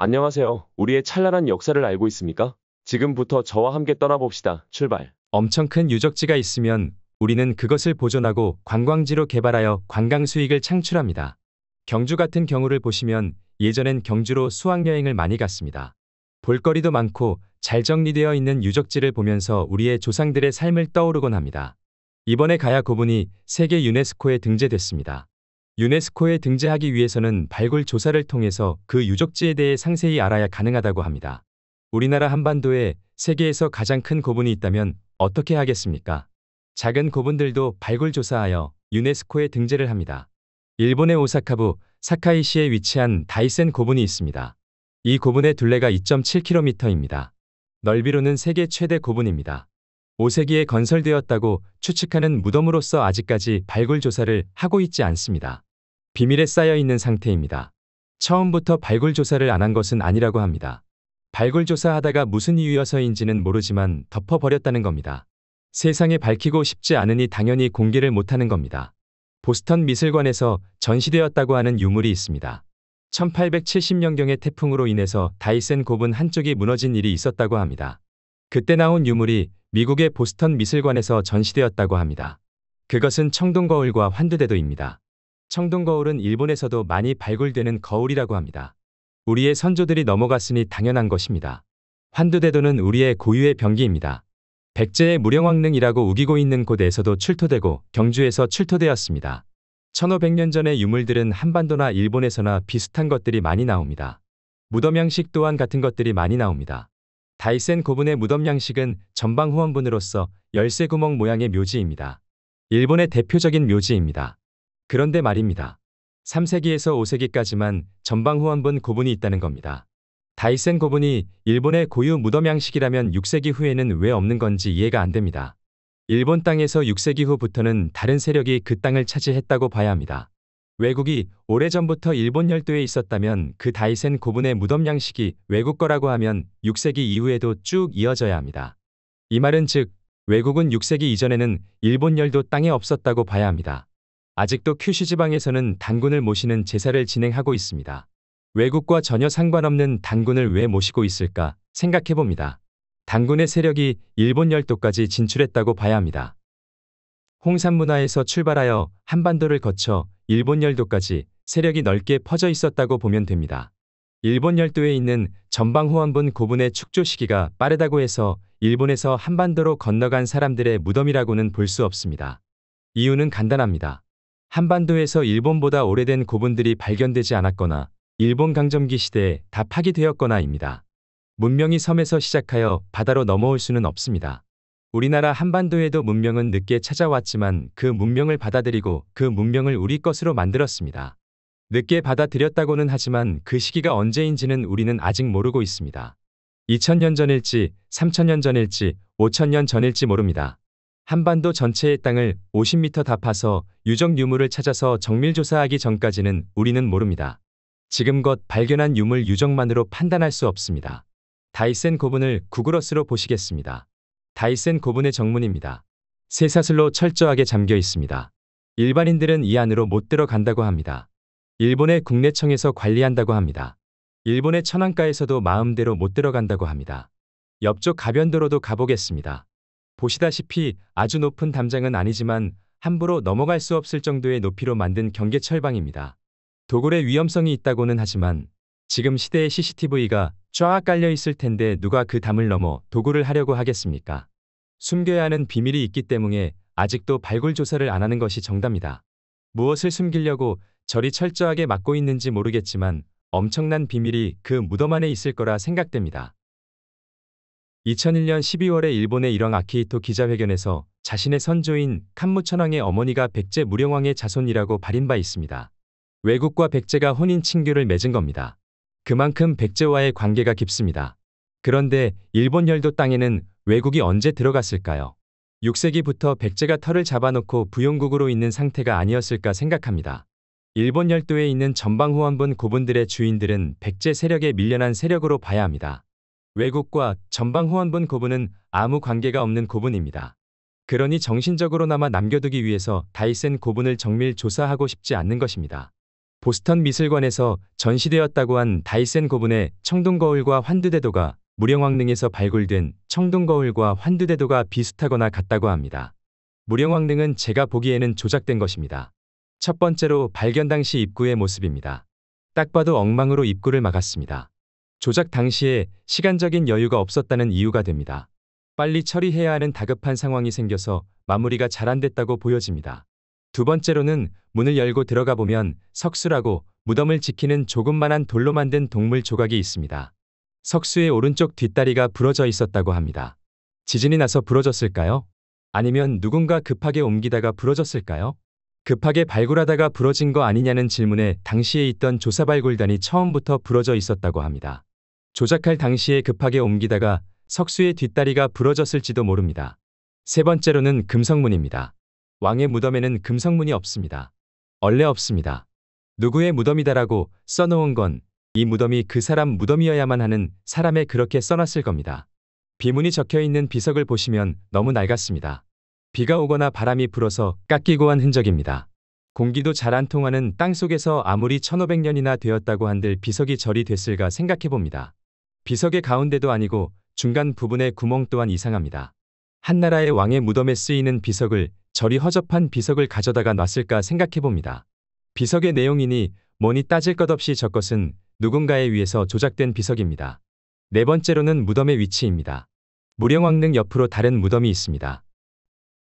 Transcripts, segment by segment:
안녕하세요. 우리의 찬란한 역사를 알고 있습니까? 지금부터 저와 함께 떠나봅시다. 출발. 엄청 큰 유적지가 있으면 우리는 그것을 보존하고 관광지로 개발하여 관광 수익을 창출합니다. 경주 같은 경우를 보시면 예전엔 경주로 수학여행을 많이 갔습니다. 볼거리도 많고 잘 정리되어 있는 유적지를 보면서 우리의 조상들의 삶을 떠오르곤 합니다. 이번에 가야 고분이 세계 유네스코에 등재됐습니다. 유네스코에 등재하기 위해서는 발굴 조사를 통해서 그 유적지에 대해 상세히 알아야 가능하다고 합니다. 우리나라 한반도에 세계에서 가장 큰 고분이 있다면 어떻게 하겠습니까? 작은 고분들도 발굴 조사하여 유네스코에 등재를 합니다. 일본의 오사카부 사카이시에 위치한 다이센 고분이 있습니다. 이 고분의 둘레가 2.7km입니다. 넓이로는 세계 최대 고분입니다. 5세기에 건설되었다고 추측하는 무덤으로서 아직까지 발굴 조사를 하고 있지 않습니다. 비밀에 쌓여 있는 상태입니다. 처음부터 발굴 조사를 안 한 것은 아니라고 합니다. 발굴 조사하다가 무슨 이유여서인지는 모르지만 덮어버렸다는 겁니다. 세상에 밝히고 싶지 않으니 당연히 공개를 못하는 겁니다. 보스턴 미술관에서 전시되었다고 하는 유물이 있습니다. 1870년경의 태풍으로 인해서 다이센 곱은 한쪽이 무너진 일이 있었다고 합니다. 그때 나온 유물이 미국의 보스턴 미술관에서 전시되었다고 합니다. 그것은 청동 거울과 환두대도입니다. 청동 거울은 일본에서도 많이 발굴되는 거울이라고 합니다. 우리의 선조들이 넘어갔으니 당연한 것입니다. 환두대도는 우리의 고유의 병기입니다. 백제의 무령왕릉이라고 우기고 있는 곳에서도 출토되고 경주에서 출토되었습니다. 1500년 전의 유물들은 한반도나 일본에서나 비슷한 것들이 많이 나옵니다. 무덤 양식 또한 같은 것들이 많이 나옵니다. 다이센 고분의 무덤 양식은 전방 후원분으로서 열쇠구멍 모양의 묘지입니다. 일본의 대표적인 묘지입니다. 그런데 말입니다. 3세기에서 5세기까지만 전방 후한분 고분이 있다는 겁니다. 다이센 고분이 일본의 고유 무덤 양식이라면 6세기 후에는 왜 없는 건지 이해가 안 됩니다. 일본 땅에서 6세기 후부터는 다른 세력이 그 땅을 차지했다고 봐야 합니다. 외국이 오래전부터 일본 열도에 있었다면 그 다이센 고분의 무덤 양식이 외국 거라고 하면 6세기 이후에도 쭉 이어져야 합니다. 이 말은 즉 외국은 6세기 이전에는 일본 열도 땅에 없었다고 봐야 합니다. 아직도 큐슈 지방에서는 단군을 모시는 제사를 진행하고 있습니다. 외국과 전혀 상관없는 단군을 왜 모시고 있을까 생각해봅니다. 단군의 세력이 일본 열도까지 진출했다고 봐야 합니다. 홍산 문화에서 출발하여 한반도를 거쳐 일본 열도까지 세력이 넓게 퍼져 있었다고 보면 됩니다. 일본 열도에 있는 전방후원분 고분의 축조 시기가 빠르다고 해서 일본에서 한반도로 건너간 사람들의 무덤이라고는 볼 수 없습니다. 이유는 간단합니다. 한반도에서 일본보다 오래된 고분들이 발견되지 않았거나 일본 강점기 시대에 다 파기되었거나입니다. 문명이 섬에서 시작하여 바다로 넘어올 수는 없습니다. 우리나라 한반도에도 문명은 늦게 찾아왔지만 그 문명을 받아들이고 그 문명을 우리 것으로 만들었습니다. 늦게 받아들였다고는 하지만 그 시기가 언제인지는 우리는 아직 모르고 있습니다. 2000년 전일지 3000년 전일지 5000년 전일지 모릅니다. 한반도 전체의 땅을 50m 다 파서 유적 유물을 찾아서 정밀 조사하기 전까지는 우리는 모릅니다. 지금껏 발견한 유물 유적만으로 판단할 수 없습니다. 다이센 고분을 구글어스로 보시겠습니다. 다이센 고분의 정문입니다. 새 사슬로 철저하게 잠겨 있습니다. 일반인들은 이 안으로 못 들어간다고 합니다. 일본의 국내청에서 관리한다고 합니다. 일본의 천안가에서도 마음대로 못 들어간다고 합니다. 옆쪽 가변도로도 가보겠습니다. 보시다시피 아주 높은 담장은 아니지만 함부로 넘어갈 수 없을 정도의 높이로 만든 경계철방입니다. 도굴의 위험성이 있다고는 하지만 지금 시대의 CCTV가 쫙 깔려있을 텐데 누가 그 담을 넘어 도굴을 하려고 하겠습니까? 숨겨야 하는 비밀이 있기 때문에 아직도 발굴 조사를 안 하는 것이 정답니다. 무엇을 숨기려고 저리 철저하게 막고 있는지 모르겠지만 엄청난 비밀이 그 무덤 안에 있을 거라 생각됩니다. 2001년 12월에 일본의 일왕 아키히토 기자회견에서 자신의 선조인 칸무천왕의 어머니가 백제 무령왕의 자손이라고 발인 바 있습니다. 외국과 백제가 혼인 친교를 맺은 겁니다. 그만큼 백제와의 관계가 깊습니다. 그런데 일본 열도 땅에는 외국이 언제 들어갔을까요? 6세기부터 백제가 터를 잡아놓고 부용국으로 있는 상태가 아니었을까 생각합니다. 일본 열도에 있는 전방후원분 고분들의 주인들은 백제 세력에 밀려난 세력으로 봐야 합니다. 외국과 전방후원분 고분은 아무 관계가 없는 고분입니다. 그러니 정신적으로나마 남겨두기 위해서 다이센 고분을 정밀 조사하고 싶지 않는 것입니다. 보스턴 미술관에서 전시되었다고 한 다이센 고분의 청동거울과 환두대도가 무령왕릉에서 발굴된 청동거울과 환두대도가 비슷하거나 같다고 합니다. 무령왕릉은 제가 보기에는 조작된 것입니다. 첫 번째로 발견 당시 입구의 모습입니다. 딱 봐도 엉망으로 입구를 막았습니다. 조작 당시에 시간적인 여유가 없었다는 이유가 됩니다. 빨리 처리해야 하는 다급한 상황이 생겨서 마무리가 잘 안 됐다고 보여집니다. 두 번째로는 문을 열고 들어가 보면 석수라고 무덤을 지키는 조금만한 돌로 만든 동물 조각이 있습니다. 석수의 오른쪽 뒷다리가 부러져 있었다고 합니다. 지진이 나서 부러졌을까요? 아니면 누군가 급하게 옮기다가 부러졌을까요? 급하게 발굴하다가 부러진 거 아니냐는 질문에 당시에 있던 조사발굴단이 처음부터 부러져 있었다고 합니다. 조작할 당시에 급하게 옮기다가 석수의 뒷다리가 부러졌을지도 모릅니다. 세 번째로는 금성문입니다. 왕의 무덤에는 금성문이 없습니다. 원래 없습니다. 누구의 무덤이다라고 써놓은 건 이 무덤이 그 사람 무덤이어야만 하는 사람에 그렇게 써놨을 겁니다. 비문이 적혀있는 비석을 보시면 너무 낡았습니다. 비가 오거나 바람이 불어서 깎이고 한 흔적입니다. 공기도 잘 안 통하는 땅속에서 아무리 1500년이나 되었다고 한들 비석이 절이 됐을까 생각해봅니다. 비석의 가운데도 아니고 중간 부분의 구멍 또한 이상합니다. 한나라의 왕의 무덤에 쓰이는 비석을 저리 허접한 비석을 가져다가 놨을까 생각해봅니다. 비석의 내용이니 뭐니 따질 것 없이 저것은 누군가에 의해서 조작된 비석입니다. 네 번째로는 무덤의 위치입니다. 무령왕릉 옆으로 다른 무덤이 있습니다.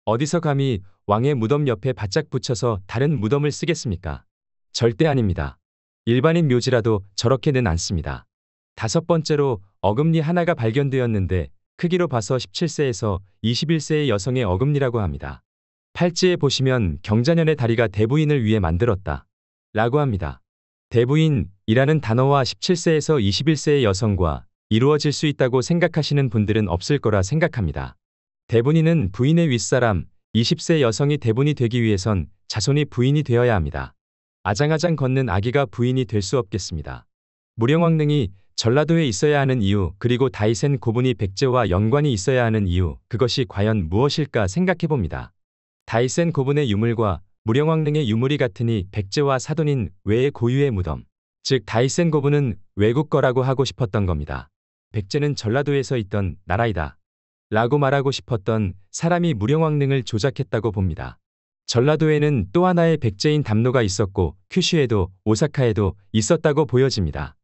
어디서 감히 왕의 무덤 옆에 바짝 붙여서 다른 무덤을 쓰겠습니까? 절대 아닙니다. 일반인 묘지라도 저렇게는 않습니다. 다섯 번째로 어금니 하나가 발견되었는데 크기로 봐서 17세에서 21세의 여성의 어금니라고 합니다. 팔찌에 보시면 경자년의 다리가 대부인을 위해 만들었다. 라고 합니다. 대부인이라는 단어와 17세에서 21세의 여성과 이루어질 수 있다고 생각하시는 분들은 없을 거라 생각합니다. 대부인은 부인의 윗사람, 20세 여성이 대분이 되기 위해선 자손이 부인이 되어야 합니다. 아장아장 걷는 아기가 부인이 될 수 없겠습니다. 무령왕릉이 전라도에 있어야 하는 이유, 그리고 다이센 고분이 백제와 연관이 있어야 하는 이유, 그것이 과연 무엇일까 생각해봅니다. 다이센 고분의 유물과 무령왕 등의 유물이 같으니 백제와 사돈인 외의 고유의 무덤, 즉 다이센 고분은 외국 거라고 하고 싶었던 겁니다. 백제는 전라도에서 있던 나라이다. 라고 말하고 싶었던 사람이 무령왕 등을 조작했다고 봅니다. 전라도에는 또 하나의 백제인 담로가 있었고 큐슈에도 오사카에도 있었다고 보여집니다.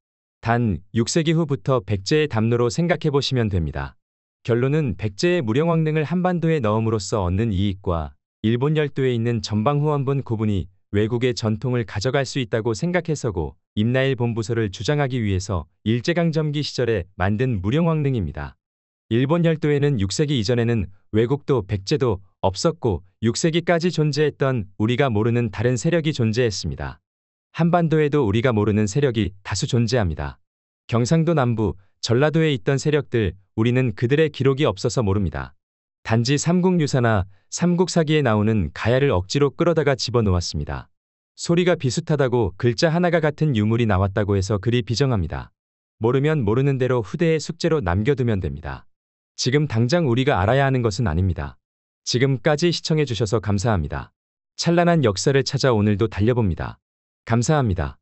단 6세기 후부터 백제의 담로로 생각해 보시면 됩니다. 결론은 백제의 무령왕 릉을 한반도에 넣음으로써 얻는 이익과 일본 열도에 있는 전방후원본 구분이 외국의 전통을 가져갈 수 있다고 생각해서고 임나일 본부서를 주장하기 위해서 일제강점기 시절에 만든 무령왕 릉입니다 일본 열도에는 6세기 이전에는 외국도 백제도 없었고 6세기까지 존재했던 우리가 모르는 다른 세력이 존재했습니다. 한반도에도 우리가 모르는 세력이 다수 존재합니다. 경상도 남부, 전라도에 있던 세력들 우리는 그들의 기록이 없어서 모릅니다. 단지 삼국유사나 삼국사기에 나오는 가야를 억지로 끌어다가 집어넣었습니다. 소리가 비슷하다고 글자 하나가 같은 유물이 나왔다고 해서 그리 비정합니다. 모르면 모르는 대로 후대의 숙제로 남겨두면 됩니다. 지금 당장 우리가 알아야 하는 것은 아닙니다. 지금까지 시청해주셔서 감사합니다. 찬란한 역사를 찾아 오늘도 달려봅니다. 감사합니다.